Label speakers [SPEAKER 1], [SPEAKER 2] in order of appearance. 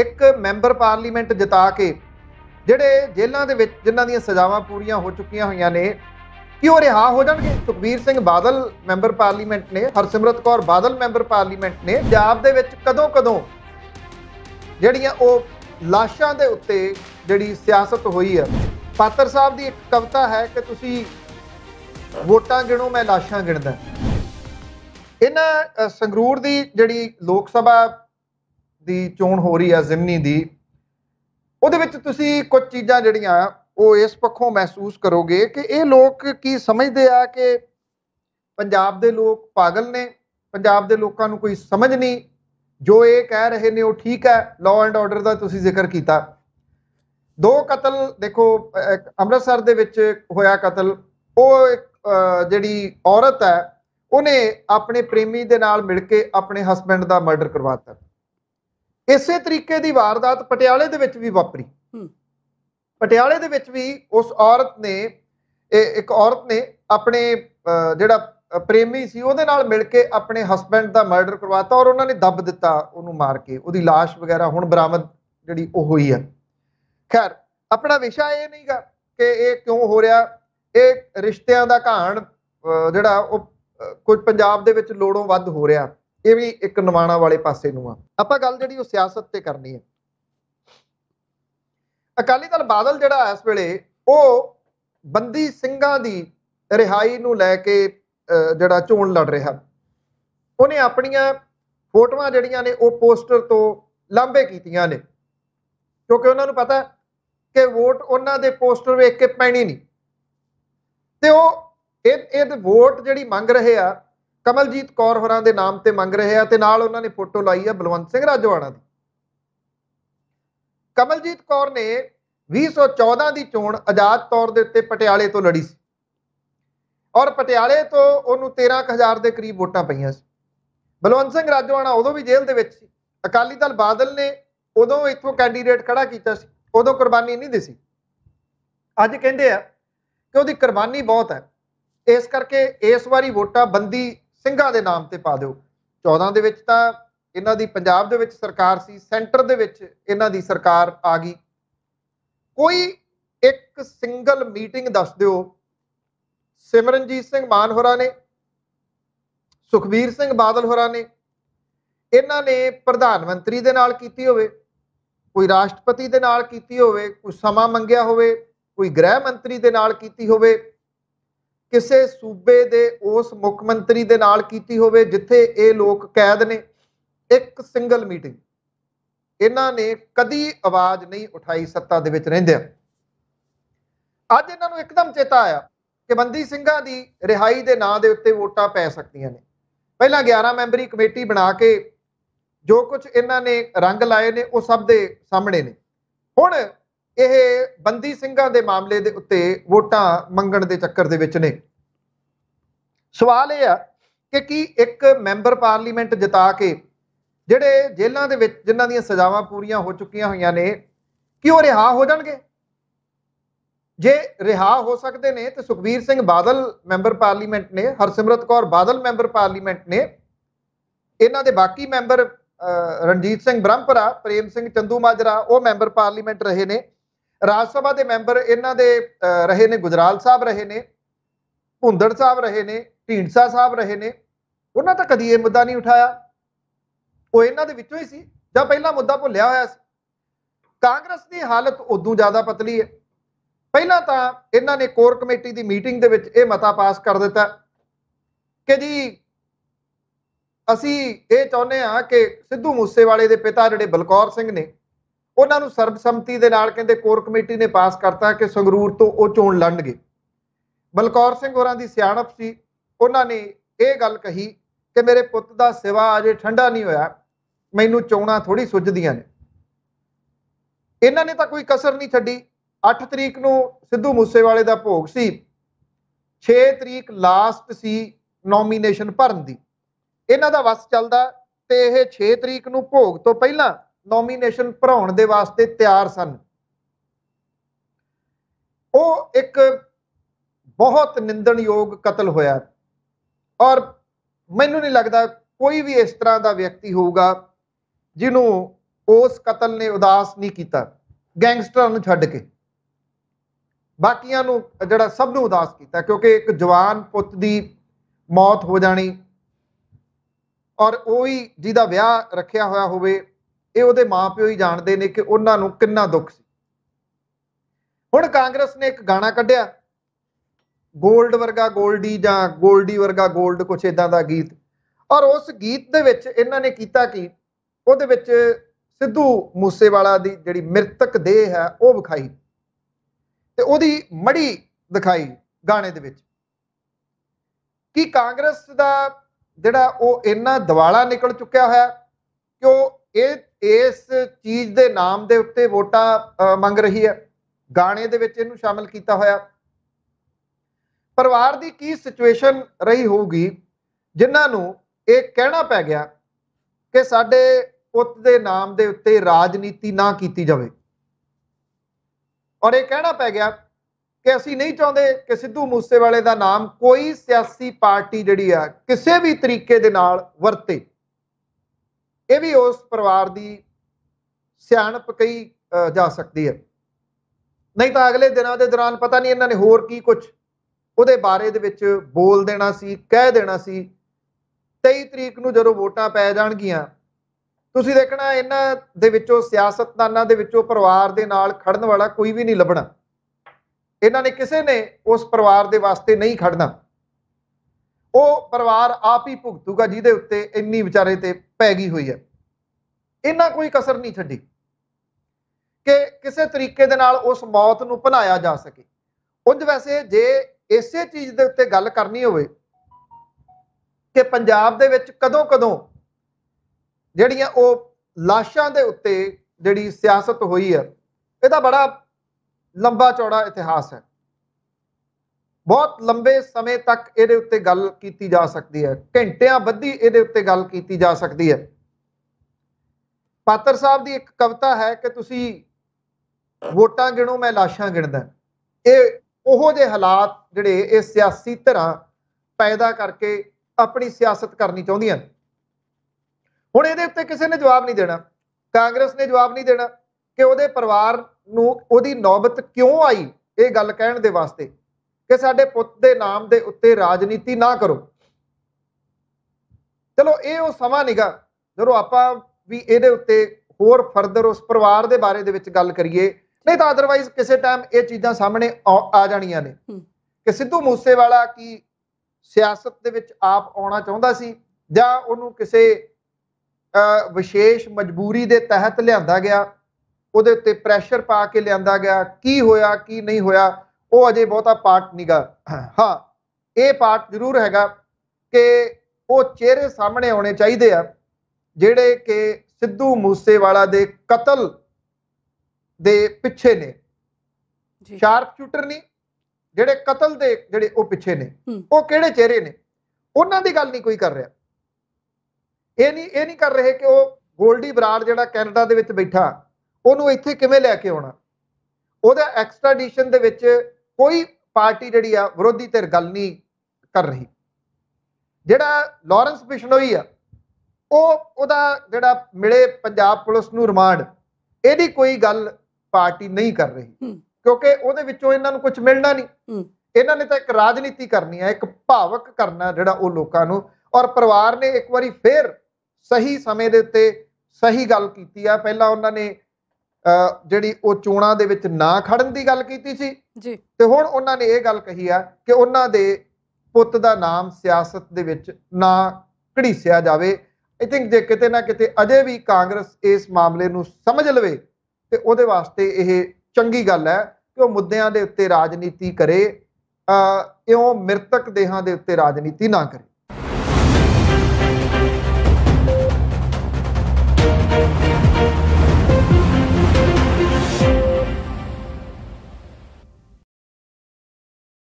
[SPEAKER 1] ਇੱਕ member parliament ਜਿਤਾ ਕੇ ਜਿਹੜੇ ਜੇਲ੍ਹਾਂ ਦੇ ਵਿੱਚ ਜਿਨ੍ਹਾਂ ਦੀਆਂ ਸਜ਼ਾਵਾਂ ਪੂਰੀਆਂ ਹੋ ਚੁੱਕੀਆਂ ਹੋਈਆਂ ਨੇ ਕਿ ਉਹ ਰਿਹਾ ਹੋ ਜਾਣਗੇ ਸੁਖਬੀਰ ਸਿੰਘ ਬਾਦਲ ਮੈਂਬਰ ਪਾਰਲੀਮੈਂਟ ਨੇ ਹਰਸਿਮਰਤ ਕੌਰ ਬਾਦਲ ਮੈਂਬਰ ਪਾਰਲੀਮੈਂਟ ਨੇ ਪੰਜਾਬ ਦੇ ਵਿੱਚ ਕਦੋਂ-ਕਦੋਂ ਜਿਹੜੀਆਂ ਉਹ ਲਾਸ਼ਾਂ ਦੇ ਉੱਤੇ ਜਿਹੜੀ ਸਿਆਸਤ ਹੋਈ ਹੈ ਪਾਤਰ ਸਾਹਿਬ ਦੀ ਇੱਕ ਕਵਿਤਾ ਹੈ ਕਿ ਤੁਸੀਂ ਵੋਟਾਂ ਗਿਣੋ ਮੈਂ ਲਾਸ਼ਾਂ ਗਿਣਦਾ ਇਹਨਾਂ ਸੰਗਰੂਰ ਦੀ ਜਿਹੜੀ ਲੋਕ ਸਭਾ ਦੀ ਚੋਣ ਹੋ ਰਹੀ ਆ ਜ਼ਿਮਨੀ ਦੀ ਉਹਦੇ ਵਿੱਚ ਤੁਸੀਂ ਕੁਝ ਚੀਜ਼ਾਂ ਜਿਹੜੀਆਂ ਉਹ ਇਸ ਪੱਖੋਂ ਮਹਿਸੂਸ ਕਰੋਗੇ ਕਿ ਇਹ ਲੋਕ ਕੀ ਸਮਝਦੇ ਆ ਕਿ ਪੰਜਾਬ ਦੇ ਲੋਕ ਪਾਗਲ ਨੇ ਪੰਜਾਬ ਦੇ ਲੋਕਾਂ ਨੂੰ ਕੋਈ ਸਮਝ ਨਹੀਂ ਜੋ ਇਹ ਕਹਿ ਰਹੇ ਨੇ ਉਹ ਠੀਕ ਹੈ ਲਾਅ ਐਂਡ ਆਰਡਰ ਦਾ ਤੁਸੀਂ ਜ਼ਿਕਰ ਕੀਤਾ ਦੋ ਕਤਲ ਦੇਖੋ ਅੰਮ੍ਰਿਤਸਰ ਦੇ ਵਿੱਚ ਹੋਇਆ ਕਤਲ ਉਹ ਜਿਹੜੀ ਔਰਤ ਹੈ ਉਹਨੇ ਆਪਣੇ ਪ੍ਰੇਮੀ ਦੇ ਨਾਲ ਮਿਲ ਕੇ ਆਪਣੇ ਹਸਬੰਡ ਦਾ ਮਰਡਰ ਕਰਵਾਤਾ ਇਸੇ ਤਰੀਕੇ ਦੀ ਵਾਰਦਾਤ ਪਟਿਆਲੇ ਦੇ ਵਿੱਚ ਵੀ ਵਾਪਰੀ ਪਟਿਆਲੇ ਦੇ ਵਿੱਚ ਵੀ ਉਸ ਔਰਤ ਨੇ ਇੱਕ ਔਰਤ ਨੇ ਆਪਣੇ ਜਿਹੜਾ ਪ੍ਰੇਮੀ ਸੀ ਉਹਦੇ ਨਾਲ ਮਿਲ ਕੇ ਆਪਣੇ ਹਸਬੰਡ ਦਾ ਮਰਡਰ ਕਰਵਾਤਾ ਔਰ ਉਹਨਾਂ ਨੇ ਦੱਬ ਦਿੱਤਾ ਉਹਨੂੰ ਮਾਰ ਕੇ ਉਹਦੀ লাশ ਵਗੈਰਾ ਹੁਣ ਬਰਾਮਦ ਜਿਹੜੀ ਉਹ ਹੋਈ ਹੈ ਖੈਰ ਆਪਣਾ ਵਿਸ਼ਾ ਇਹ ਨਹੀਂਗਾ ਕਿ ਇਹ ਕਿਉਂ ਹੋ ਰਿਹਾ ਇਹ ਰਿਸ਼ਤਿਆਂ ਦਾ ਘਾਣ ਜਿਹੜਾ ਉਹ ਕੁਝ ਪੰਜਾਬ ਦੇ ਵਿੱਚ ਲੋੜੋਂ ਵੱਧ ਹੋ ਰਿਹਾ ਇਹ ਵੀ ਇੱਕ ਨਵਾਣਾ ਵਾਲੇ ਪਾਸੇ ਨੂੰ ਆ ਆਪਾਂ ਗੱਲ ਜਿਹੜੀ ਉਹ ਸਿਆਸਤ ਤੇ ਕਰਨੀ ਹੈ ਅਕਾਲੀ ਦਲ ਬਾਦਲ ਜਿਹੜਾ ਇਸ ਵੇਲੇ ਉਹ ਬੰਦੀ ਸਿੰਘਾਂ ਦੀ ਰਿਹਾਈ ਨੂੰ ਲੈ ਕੇ ਜਿਹੜਾ ਚੋਣ ਲੜ ਰਿਹਾ ਉਹਨੇ ਆਪਣੀਆਂ ਫੋਟੋਆਂ ਜਿਹੜੀਆਂ ਨੇ ਉਹ ਪੋਸਟਰ ਤੋਂ ਲਾਂਬੇ ਕੀਤੀਆਂ ਨੇ ਕਿਉਂਕਿ ਉਹਨਾਂ ਨੂੰ ਪਤਾ ਕਿ ਵੋਟ ਉਹਨਾਂ ਦੇ ਪੋਸਟਰ ਵੇਖ ਕੇ ਪੈਣੀ ਨਹੀਂ ਤੇ ਉਹ ਇਹ ਇਹ ਵੋਟ ਜਿਹੜੀ ਮੰਗ ਰਹੇ ਆ ਕਮਲਜੀਤ ਕੌਰ ਹੋਰਾਂ ਦੇ ਨਾਮ ਤੇ ਮੰਗ ਰਹੇ ਆ ਤੇ ਨਾਲ ਉਹਨਾਂ ਨੇ ਫੋਟੋ ਲਾਈ ਆ ਬਲਵੰਤ ਸਿੰਘ ਰਾਜਵਾਣਾ ਦੀ ਕਮਲਜੀਤ ਕੌਰ ਨੇ 2014 ਦੀ ਚੋਣ ਆਜ਼ਾਦ ਤੌਰ ਦੇ ਉੱਤੇ ਪਟਿਆਲੇ ਤੋਂ ਲੜੀ ਸੀ ਔਰ ਪਟਿਆਲੇ ਤੋਂ ਉਹਨੂੰ 13000 ਦੇ ਕਰੀਬ ਵੋਟਾਂ ਪਈਆਂ ਸੀ ਬਲਵੰਤ ਸਿੰਘ ਰਾਜਵਾਣਾ ਉਦੋਂ ਵੀ ਜੇਲ੍ਹ ਦੇ ਵਿੱਚ ਸੀ ਅਕਾਲੀ ਦਲ ਬਾਦਲ ਨੇ ਉਦੋਂ ਇੱਥੋਂ ਕੈਂਡੀਡੇਟ ਖੜਾ ਕੀਤਾ ਸੀ ਉਦੋਂ ਕੁਰਬਾਨੀ ਨਹੀਂ ਦਿੱਤੀ ਅੱਜ ਕਹਿੰਦੇ ਆ ਕਿ ਉਹਦੀ ਕੁਰਬਾਨੀ ਬਹੁਤ ਹੈ ਇਸ ਕਰਕੇ ਇਸ ਵਾਰੀ ਵੋਟਾਂ ਬੰਦੀ ਸਿੰਘਾਂ ਦੇ ਨਾਮ ਤੇ ਪਾ ਦਿਓ 14 ਦੇ ਵਿੱਚ ਤਾਂ ਇਹਨਾਂ ਦੀ ਪੰਜਾਬ ਦੇ ਵਿੱਚ ਸਰਕਾਰ ਸੀ ਸੈਂਟਰ ਦੇ ਵਿੱਚ ਇਹਨਾਂ ਦੀ ਸਰਕਾਰ ਆ ਗਈ ਕੋਈ ਇੱਕ ਸਿੰਗਲ ਮੀਟਿੰਗ ਦੱਸ ਦਿਓ ਸਿਮਰਨਜੀਤ ਸਿੰਘ ਮਾਨ ਨੇ ਸੁਖਵੀਰ ਸਿੰਘ ਬਾਦਲ ਹੋਰਾ ਨੇ ਇਹਨਾਂ ਨੇ ਪ੍ਰਧਾਨ ਮੰਤਰੀ ਦੇ ਨਾਲ ਕੀਤੀ ਹੋਵੇ ਕੋਈ ਰਾਸ਼ਟਰਪਤੀ ਦੇ ਨਾਲ ਕੀਤੀ ਹੋਵੇ ਕੋਈ ਸਮਾਂ ਮੰਗਿਆ ਹੋਵੇ ਕੋਈ ਗ੍ਰਹਿ ਮੰਤਰੀ ਦੇ ਨਾਲ ਕੀਤੀ ਹੋਵੇ ਕਿਸੇ ਸੂਬੇ ਦੇ ਉਸ ਮੁੱਖ ਮੰਤਰੀ ਦੇ ਨਾਲ ਕੀਤੀ ਹੋਵੇ ਜਿੱਥੇ ਇਹ ਲੋਕ ਕੈਦ ਨੇ ਇੱਕ ਸਿੰਗਲ ਮੀਟਿੰਗ ਇਹਨਾਂ ਨੇ ਕਦੀ ਆਵਾਜ਼ ਨਹੀਂ ਉਠਾਈ ਸੱਤਾ ਦੇ ਵਿੱਚ ਰਹਿੰਦੇ ਅੱਜ ਇਹਨਾਂ ਨੂੰ ਇੱਕਦਮ ਚੇਤਾ ਆਇਆ ਕਿ ਬੰਦੀ ਸਿੰਘਾਂ ਦੀ ਰਿਹਾਈ ਦੇ ਨਾਂ ਦੇ ਉੱਤੇ ਵੋਟਾਂ ਪੈ ਸਕਦੀਆਂ ਨੇ ਪਹਿਲਾਂ 11 ਮੈਂਬਰੀ ਕਮੇਟੀ ਬਣਾ ਕੇ ਜੋ ਕੁਝ ਇਹਨਾਂ ਨੇ ਰੰਗ ਲਾਏ ਨੇ ਉਹ ਸਭ ਦੇ ਸਾਹਮਣੇ ਨੇ ਹੁਣ ਇਹ ਬੰਦੀ ਸਿੰਘਾਂ ਦੇ ਮਾਮਲੇ ਦੇ ਉੱਤੇ ਵੋਟਾਂ ਮੰਗਣ ਦੇ ਚੱਕਰ ਦੇ ਵਿੱਚ ਨੇ ਸਵਾਲ ਇਹ ਆ ਕਿ ਕੀ ਇੱਕ ਮੈਂਬਰ ਪਾਰਲੀਮੈਂਟ ਜਿਤਾ ਕੇ ਜਿਹੜੇ ਜੇਲ੍ਹਾਂ ਦੇ ਵਿੱਚ ਜਿਨ੍ਹਾਂ ਦੀਆਂ ਸਜ਼ਾਵਾਂ ਪੂਰੀਆਂ ਹੋ ਚੁੱਕੀਆਂ ਹੋਈਆਂ ਨੇ ਕੀ ਉਹ ਰਿਹਾ ਹੋ ਜਾਣਗੇ ਜੇ ਰਿਹਾ ਹੋ ਸਕਦੇ ਨੇ ਤੇ ਸੁਖਵੀਰ ਸਿੰਘ ਬਾਦਲ ਮੈਂਬਰ ਪਾਰਲੀਮੈਂਟ ਨੇ ਹਰਸਿਮਰਤ ਕੌਰ ਬਾਦਲ ਮੈਂਬਰ ਪਾਰਲੀਮੈਂਟ ਨੇ ਇਹਨਾਂ ਦੇ ਬਾਕੀ ਮੈਂਬਰ ਰਣਜੀਤ ਸਿੰਘ ਬ੍ਰਹਮਪਰਾ ਪ੍ਰੇਮ ਸਿੰਘ ਚੰਦੂ ਮਾਜਰਾ ਉਹ ਮੈਂਬਰ ਪਾਰਲੀਮੈਂਟ ਰਹੇ ਨੇ ਰਾਜ ਸਭਾ ਦੇ ਮੈਂਬਰ ਇਹਨਾਂ ਦੇ ਰਹੇ ਨੇ ਗੁਜਰਾਲ ਸਾਹਿਬ ਰਹੇ ਨੇ ਭੁੰਦੜ ਸਾਹਿਬ ਰਹੇ ਨੇ ਢੀਂਡਸਾ ਸਾਹਿਬ ਰਹੇ ਨੇ ਉਹਨਾਂ ਤਾਂ ਕਦੀ ਇਹ ਮੁੱਦਾ ਨਹੀਂ ਉਠਾਇਆ ਉਹ ਇਹਨਾਂ ਦੇ ਵਿੱਚੋਂ ਹੀ ਸੀ ਜਾਂ ਪਹਿਲਾ ਮੁੱਦਾ ਭੁੱਲਿਆ ਹੋਇਆ ਸੀ ਕਾਂਗਰਸ ਦੀ ਹਾਲਤ ਉਦੋਂ ਜ਼ਿਆਦਾ ਪਤਲੀ ਹੈ ਪਹਿਲਾਂ ਤਾਂ ਇਹਨਾਂ ਨੇ ਕੋਰ ਕਮੇਟੀ ਦੀ ਮੀਟਿੰਗ ਦੇ ਵਿੱਚ ਇਹ ਮਤਾ ਪਾਸ ਕਰ ਦਿੱਤਾ ਕਿ ਜੀ ਅਸੀਂ ਇਹ ਚਾਹੁੰਦੇ ਹਾਂ ਕਿ ਸਿੱਧੂ ਮੂਸੇਵਾਲੇ ਦੇ ਪਿਤਾ ਜਿਹੜੇ ਬਲਕੌਰ ਸਿੰਘ ਨੇ ਉਹਨਾਂ ਨੂੰ ਸਰਬਸੰਮਤੀ ਦੇ ਨਾਲ ਕਹਿੰਦੇ ਕੋਰ ਕਮੇਟੀ ਨੇ ਪਾਸ ਕਰਤਾ ਕਿ ਸੰਗਰੂਰ ਤੋਂ ਉਹ ਚੋਣ ਲੜਨਗੇ ਬਲਕੌਰ ਸਿੰਘ ਹੋਰਾਂ ਦੀ ਸਿਆਣਪ ਸੀ ਉਹਨਾਂ ਨੇ ਇਹ ਗੱਲ ਕਹੀ ਕਿ ਮੇਰੇ ਪੁੱਤ ਦਾ ਸਿਵਾ ਅਜੇ ਠੰਡਾ ਨਹੀਂ ਹੋਇਆ ਮੈਨੂੰ ਚੋਣਾ ਥੋੜੀ ਸੁੱਜਦੀਆਂ ਨੇ ਇਹਨਾਂ ਨੇ ਤਾਂ ਕੋਈ ਕਸਰ ਨਹੀਂ ਛੱਡੀ 8 ਤਰੀਕ ਨੂੰ ਸਿੱਧੂ ਮੂਸੇਵਾਲੇ ਦਾ ਭੋਗ ਸੀ 6 ਤਰੀਕ ਲਾਸਟ ਸੀ ਨੋਮੀਨੇਸ਼ਨ ਭਰਨ ਦੀ ਇਹਨਾਂ ਦਾ ਵਸ ਚੱਲਦਾ ਤੇ ਇਹ 6 ਤਰੀਕ ਨੂੰ ਭੋਗ ਤੋਂ ਪਹਿਲਾਂ ਨੋਮੀਨੇਸ਼ਨ ਭਰਾਉਣ ਦੇ ਵਾਸਤੇ ਤਿਆਰ ਸਨ ਉਹ ਇੱਕ ਬਹੁਤ ਨਿੰਦਣਯੋਗ ਕਤਲ ਹੋਇਆ ਔਰ ਮੈਨੂੰ ਨਹੀਂ ਲੱਗਦਾ ਕੋਈ ਵੀ ਇਸ ਤਰ੍ਹਾਂ ਦਾ ਵਿਅਕਤੀ ਹੋਊਗਾ ਜਿਹਨੂੰ ਉਸ ਕਤਲ ਨੇ ਉਦਾਸ ਨਹੀਂ ਕੀਤਾ ਗੈਂਗਸਟਰਾਂ ਨੂੰ ਛੱਡ ਕੇ ਬਾਕੀਆਂ ਨੂੰ ਜਿਹੜਾ ਸਭ ਨੂੰ ਉਦਾਸ ਕੀਤਾ ਕਿਉਂਕਿ ਇੱਕ ਜਵਾਨ ਪੁੱਤ ਦੀ ਮੌਤ ਹੋ ਜਾਣੀ ਔਰ ਉਹੀ ਜਿਹਦਾ ਵਿਆਹ ਰੱਖਿਆ ਹੋਇਆ ਹੋਵੇ ਇਹ ਉਹਦੇ ਮਾਪਿਓ ਹੀ ਜਾਣਦੇ ਨੇ ਕਿ ਉਹਨਾਂ ਨੂੰ ਕਿੰਨਾ ਦੁੱਖ ਸੀ ਹੁਣ ਕਾਂਗਰਸ ਨੇ ਇੱਕ ਗਾਣਾ ਕੱਢਿਆ 골ਡ ਵਰਗਾ 골ਡੀ ਜਾਂ 골ਡੀ ਵਰਗਾ 골ਡ ਕੁਛ ਇਦਾਂ ਦਾ ਗੀਤ ਔਰ ਉਸ ਗੀਤ ਦੇ ਵਿੱਚ ਇਹਨਾਂ ਨੇ ਕੀਤਾ ਕਿ ਉਹਦੇ ਵਿੱਚ ਸਿੱਧੂ ਮੂਸੇਵਾਲਾ ਦੀ ਜਿਹੜੀ ਮ੍ਰਿਤਕ ਦੇਹ ਹੈ ਉਹ ਵਿਖਾਈ ਤੇ ਉਹਦੀ ਮੜੀ ਦਿਖਾਈ ਗਾਣੇ ਦੇ ਵਿੱਚ ਕਿ ਕਾਂਗਰਸ ਦਾ ਜਿਹੜਾ ਉਹ ਇੰਨਾ ਦਿਵਾਲਾ ਨਿਕਲ ਚੁੱਕਿਆ ਹੋਇਆ ਕਿ ਉਹ ਇਹ ਇਸ ਚੀਜ਼ ਦੇ ਨਾਮ ਦੇ ਉੱਤੇ ਵੋਟਾਂ ਮੰਗ ਰਹੀ ਹੈ ਗਾਣੇ ਦੇ ਵਿੱਚ ਇਹਨੂੰ ਸ਼ਾਮਲ ਕੀਤਾ ਹੋਇਆ ਪਰਿਵਾਰ ਦੀ ਕੀ ਸਿਚੁਏਸ਼ਨ ਰਹੀ ਹੋਊਗੀ ਜਿਨ੍ਹਾਂ ਨੂੰ ਇਹ ਕਹਿਣਾ ਪੈ ਗਿਆ ਕਿ ਸਾਡੇ ਪੁੱਤ ਦੇ ਨਾਮ ਦੇ ਉੱਤੇ ਰਾਜਨੀਤੀ ਨਾ ਕੀਤੀ ਜਾਵੇ ਔਰ ਇਹ ਕਹਿਣਾ ਪੈ ਗਿਆ ਕਿ ਅਸੀਂ ਨਹੀਂ ਚਾਹੁੰਦੇ ਕਿ ਸਿੱਧੂ ਮੂਸੇਵਾਲੇ ਦਾ ਨਾਮ ਕੋਈ ਸਿਆਸੀ ਪਾਰਟੀ ਜਿਹੜੀ ਆ ਕਿਸੇ ਵੀ ਤਰੀਕੇ ਦੇ ਨਾਲ ਵਰਤੇ ਇਹ ਵੀ ਉਸ ਪਰਿਵਾਰ ਦੀ ਸਿਆਣਪ ਕਹੀ ਜਾ ਸਕਦੀ ਹੈ ਨਹੀਂ ਤਾਂ ਅਗਲੇ ਦਿਨਾਂ ਦੇ ਦੌਰਾਨ ਪਤਾ ਨਹੀਂ ਇਹਨਾਂ ਨੇ ਹੋਰ ਕੀ ਕੁਝ ਉਹਦੇ ਬਾਰੇ ਦੇ ਵਿੱਚ ਬੋਲ ਦੇਣਾ ਸੀ ਕਹਿ ਦੇਣਾ ਸੀ 23 ਤਰੀਕ ਨੂੰ ਜਦੋਂ ਵੋਟਾਂ ਪੈ ਜਾਣਗੀਆਂ ਤੁਸੀਂ ਦੇਖਣਾ ਇਹਨਾਂ ਦੇ ਵਿੱਚੋਂ ਸਿਆਸਤਦਾਨਾਂ ਦੇ ਵਿੱਚੋਂ ਪਰਿਵਾਰ ਦੇ ਨਾਲ ਖੜਨ ਵਾਲਾ ਕੋਈ ਵੀ ਨਹੀਂ ਲੱਭਣਾ ਇਹਨਾਂ ਨੇ ਕਿਸੇ ਨੇ ਉਸ ਪਰਿਵਾਰ ਦੇ ਵਾਸਤੇ ਨਹੀਂ ਖੜਨਾ ਉਹ ਪਰਿਵਾਰ ਆਪ ਹੀ ਭੁਗਤੂਗਾ ਜਿਹਦੇ ਉੱਤੇ ਇੰਨੀ ਵਿਚਾਰੇ ਤੇ ਪੈ ਗਈ ਹੋਈ ਹੈ ਇਹਨਾਂ ਕੋਈ ਕਸਰ ਨਹੀਂ ਛੱਡੀ ਕਿ ਕਿਸੇ ਤਰੀਕੇ ਦੇ ਨਾਲ ਉਸ ਮੌਤ ਨੂੰ ਭਨਾਇਆ ਜਾ ਸਕੇ ਉੰਜ ਵੈਸੇ ਜੇ ਇਸੇ ਚੀਜ਼ ਦੇ ਉੱਤੇ ਗੱਲ ਕਰਨੀ ਹੋਵੇ ਕਿ ਪੰਜਾਬ ਦੇ ਵਿੱਚ ਕਦੋਂ-ਕਦੋਂ ਜਿਹੜੀਆਂ ਉਹ ਲਾਸ਼ਾਂ ਦੇ ਉੱਤੇ ਜਿਹੜੀ ਸਿਆਸਤ ਹੋਈ ਹੈ ਇਹਦਾ ਬੜਾ ਲੰਬਾ ਚੌੜਾ ਇਤਿਹਾਸ ਹੈ ਬਹੁਤ ਲੰਬੇ ਸਮੇਂ ਤੱਕ ਇਹਦੇ ਉੱਤੇ ਗੱਲ ਕੀਤੀ ਜਾ ਸਕਦੀ ਹੈ ਘੰਟਿਆਂ ਬੱਧੀ ਇਹਦੇ ਉੱਤੇ ਗੱਲ ਕੀਤੀ ਜਾ ਸਕਦੀ ਹੈ ਪਾਤਰ ਸਾਹਿਬ ਦੀ ਇੱਕ ਕਵਿਤਾ ਹੈ ਕਿ ਤੁਸੀਂ ਵੋਟਾਂ ਗਿਣੋ ਮੈਂ ਲਾਸ਼ਾਂ ਗਿਣਦਾ ਇਹ ਉਹੋ ਜਿਹੇ ਹਾਲਾਤ ਜਿਹੜੇ ਇਹ ਸਿਆਸੀ ਧਿਰਾਂ ਪੈਦਾ ਕਰਕੇ ਆਪਣੀ ਸਿਆਸਤ ਕਰਨੀ ਚਾਹੁੰਦੀਆਂ ਹੁਣ ਇਹਦੇ ਉੱਤੇ ਕਿਸੇ ਨੇ ਜਵਾਬ ਨਹੀਂ ਦੇਣਾ ਕਾਂਗਰਸ ਨੇ ਜਵਾਬ ਨਹੀਂ ਦੇਣਾ ਕਿ ਉਹਦੇ ਪਰਿਵਾਰ ਨੂੰ ਉਹਦੀ ਨੌਬਤ ਕਿਉਂ ਆਈ ਇਹ ਗੱਲ ਕਹਿਣ ਦੇ ਵਾਸਤੇ ਕਿ ਸਾਡੇ ਪੁੱਤ ਦੇ ਨਾਮ ਦੇ ਉੱਤੇ ਰਾਜਨੀਤੀ ਨਾ ਕਰੋ ਚਲੋ ਇਹ ਉਹ ਸਮਾਂ ਨਿਗਾ ਜਦੋਂ ਆਪਾਂ ਵੀ ਇਹਦੇ ਉੱਤੇ ਹੋਰ ਫਰਦਰ ਉਸ ਪਰਿਵਾਰ ਦੇ ਬਾਰੇ ਦੇ ਵਿੱਚ ਗੱਲ ਕਰੀਏ ਨਹੀਂ ਤਾਂ ਅਦਰਵਾਈਜ਼ ਕਿਸੇ ਟਾਈਮ ਇਹ ਚੀਜ਼ਾਂ ਸਾਹਮਣੇ ਆ ਜਾਣੀਆਂ ਨੇ ਕਿ ਸਿੱਧੂ ਮੂਸੇਵਾਲਾ ਕੀ ਸਿਆਸਤ ਦੇ ਵਿੱਚ ਆਪ ਆਉਣਾ ਚਾਹੁੰਦਾ ਸੀ ਜਾਂ ਉਹਨੂੰ ਕਿਸੇ ਵਿਸ਼ੇਸ਼ ਮਜਬੂਰੀ ਦੇ ਤਹਿਤ ਲਿਆਂਦਾ ਗਿਆ ਉਹਦੇ ਉੱਤੇ ਪ੍ਰੈਸ਼ਰ ਪਾ ਕੇ ਲਿਆਂਦਾ ਗਿਆ ਕੀ ਹੋਇਆ ਕੀ ਨਹੀਂ ਹੋਇਆ ਉਹ ਅਜੇ ਬਹੁਤਾ ਪਾਰਟ ਨਹੀਂਗਾ ਹਾਂ ਇਹ ਪਾਰਟ ਜ਼ਰੂਰ ਹੈਗਾ ਕਿ ਉਹ ਚਿਹਰੇ ਸਾਹਮਣੇ ਆਉਣੇ ਚਾਹੀਦੇ ਆ ਜਿਹੜੇ ਕਿ ਸਿੱਧੂ ਮੂਸੇਵਾਲਾ ਦੇ ਕਤਲ ਦੇ ਪਿੱਛੇ ਨੇ ਜੀ ਸ਼ਾਰਪ ਸ਼ੂਟਰ ਨਹੀਂ ਜਿਹੜੇ ਕਤਲ ਦੇ ਜਿਹੜੇ ਉਹ ਪਿੱਛੇ ਨੇ ਉਹ ਕਿਹੜੇ ਚਿਹਰੇ ਨੇ ਉਹਨਾਂ ਦੀ ਗੱਲ ਨਹੀਂ ਕੋਈ ਕਰ ਰਿਹਾ ਇਹ ਨਹੀਂ ਇਹ ਨਹੀਂ ਕਰ ਰਹੇ ਕਿ ਉਹ ਗੋਲਡੀ ਬਰਾੜ ਜਿਹੜਾ ਕੈਨੇਡਾ ਦੇ ਵਿੱਚ ਬੈਠਾ ਉਹਨੂੰ ਇੱਥੇ ਕਿਵੇਂ ਲੈ ਕੇ ਆਉਣਾ ਉਹਦਾ ਐਕਸਟ੍ਰਾਡੀਸ਼ਨ ਦੇ ਵਿੱਚ ਕੋਈ ਪਾਰਟੀ ਜਿਹੜੀ ਆ ਵਿਰੋਧੀ ਧਿਰ ਗੱਲ ਨਹੀਂ ਕਰ ਰਹੀ ਜਿਹੜਾ ਲਾਰੈਂਸ ਬਿਸ਼ਨੋਈ ਆ ਉਹ ਉਹਦਾ ਜਿਹੜਾ ਮਿਲੇ ਪੰਜਾਬ ਪੁਲਿਸ ਨੂੰ ਰਿਮਾਂਡ ਇਹਦੀ ਕੋਈ ਗੱਲ ਪਾਰਟੀ ਨਹੀਂ ਕਰ ਰਹੀ ਕਿਉਂਕਿ ਉਹਦੇ ਵਿੱਚੋਂ ਇਹਨਾਂ ਨੂੰ ਕੁਝ ਮਿਲਣਾ ਨਹੀਂ ਇਹਨਾਂ ਨੇ ਤਾਂ ਇੱਕ ਰਾਜਨੀਤੀ ਕਰਨੀ ਆ ਇੱਕ ਭਾਵਕ ਕਰਨਾ ਜਿਹੜਾ ਉਹ ਲੋਕਾਂ ਨੂੰ ਔਰ ਪਰਿਵਾਰ ਨੇ ਇੱਕ ਵਾਰੀ ਫੇਰ ਸਹੀ ਸਮੇਂ ਦੇ ਉੱਤੇ ਸਹੀ ਗੱਲ ਕੀਤੀ ਆ ਪਹਿਲਾਂ ਉਹਨਾਂ ਨੇ ਜਿਹੜੀ ਉਹ ਚੋਣਾਂ ਦੇ ਵਿੱਚ ਨਾ ਖੜਨ ਦੀ ਗੱਲ ਕੀਤੀ ਸੀ ਜੀ ਤੇ ਹੁਣ ਉਹਨਾਂ ਨੇ ਇਹ ਗੱਲ ਕਹੀ ਆ ਕਿ ਉਹਨਾਂ ਦੇ ਪੁੱਤ ਦਾ ਨਾਮ ਸਿਆਸਤ ਦੇ ਵਿੱਚ ਨਾ ਘੜੀਸਿਆ ਜਾਵੇ ਆਈ ਥਿੰਕ ਜੇ ਕਿਤੇ ਨਾ ਕਿਤੇ ਅਜੇ ਵੀ ਕਾਂਗਰਸ ਇਸ ਮਾਮਲੇ ਨੂੰ ਸਮਝ ਲਵੇ ਤੇ ਉਹਦੇ ਵਾਸਤੇ ਇਹ ਚੰਗੀ ਗੱਲ ਹੈ ਕਿ ਉਹ ਮੁੱਦਿਆਂ ਦੇ ਉੱਤੇ ਰਾਜਨੀਤੀ ਕਰੇ ਅ ਇਉਂ ਮਿਰਤਕ ਦੇਹਾਂ ਦੇ ਉੱਤੇ ਰਾਜਨੀਤੀ ਨਾ ਕਰੇ